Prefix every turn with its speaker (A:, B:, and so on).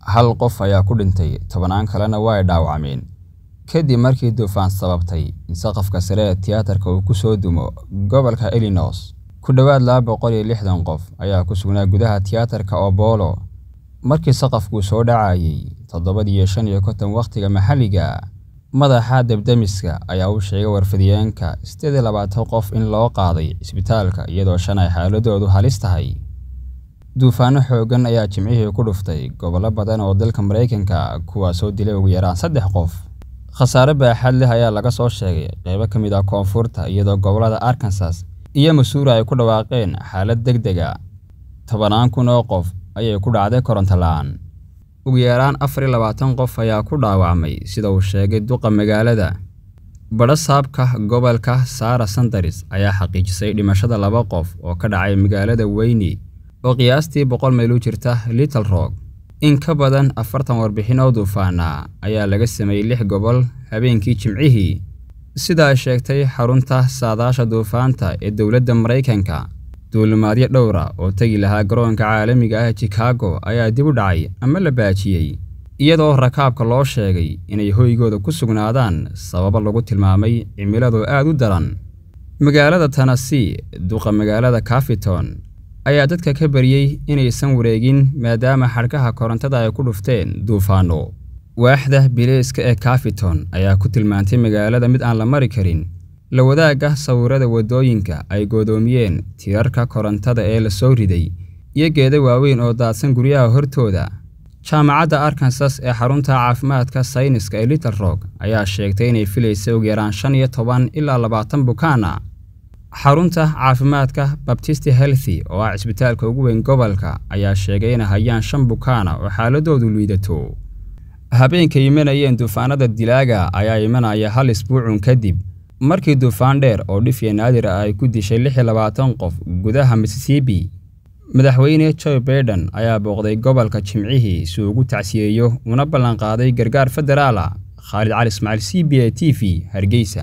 A: hal qof ayaa ku dhintay tobanaan kalena waa ay dhaawacmeen kadib markii duufaan sababtay in saqafka sare ee tiyaatarka uu ku soo dumo gobolka illinois ku dhowaad laba boqol iyo lixdan qof ayaa ku sugnaa gudaha tiyaatarka obolo markii saqafkuu soo dhacayay iyo shan iyo konton wakhtiga maxalliga madaxa debdemiska ayaa u sheegay warfadyeenka sideed iyo labaatan qof in loo qaaday isbitaalka iyadoo shan ay xaaladoodu halis tahay duufaano xooggan ayaa jimcihii ku dhuftay gobollo badan oo dalka maraykanka kuwaasoo dilay ugu yaraan saddex qof khasaare baaxad leh ayaa laga soo sheegay qaybo ka mid ah koonfurta iyadoo gobollada arkansas iyo masuura ay ku dhawaaqeen xaalad deg dega ah. tobanaan kun oo qof ayay ku dhacday koronto la'aan ugu yaraan afar iyo labaatan qof ayaa ku dhaawacmay sida uu sheegay duqa magaalada badha saabka gobolka saara sandaris ayaa xaqiijisay dhimashada laba qof oo ka dhacay magaalada weyni oo qiyaastii boqol mayl u jirta little rock in ka badan afartan warbixin oo duufaanaa ayaa laga sameeyey lix gobol habeenkii jimcihii sidaa sheegtay xarunta saadaasha duufaanta ee dowladda maraykanka duulimaadyo dhowra oo tegi lahaa garoonka caalamiga ah chikaago ayaa dib u dhacay ama la baajiyey iyadoo rakaabka loo sheegay inay hoygooda ku sugnaadaan sababo lagu tilmaamay cimiladu aad u daran magaalada tanasee duqa magaalada kafiton ayaa dadka ka baryey inaysan wareegin maadaama xadhkaha korontada ay ku dhufteen duufaano waaxda bileyska ee kafiton ayaa ku tilmaantay magaalada mid aan la mari karin la wadaaga sawirrada waddooyinka ay godoomiyeen tirarka korontada ee la soo riday iyo geeda waaweyn oo daadsan guryaha hortooda jaamacadda arkansas ee xarunta caafimaadka sayniska ee little rock ayaa sheegtay inay filaysa ugu yaraan shan iyo toban ilaa labaatan bukaana xarunta caafimaadka babtisti healthy oo ah cisbitaalka ugu weyn gobolka ayaa sheegay inay hayaan shan bukaana oo xaaladoodu liidato habeenka imanayeen duufaanada dilaaga ayaa imanaya hal isbuucun kadib markii duufaan dheer oo dhifya naadir ah ay ku dishay lix iyo labaatan qof gudaha missisiibi madaxweyne joe baiden ayaa booqday gobolka jimcihii si uu ugu tacsiyeeyo una ballanqaaday gargaar federaala khaalid cali ismaaciil c b a t v hargeysa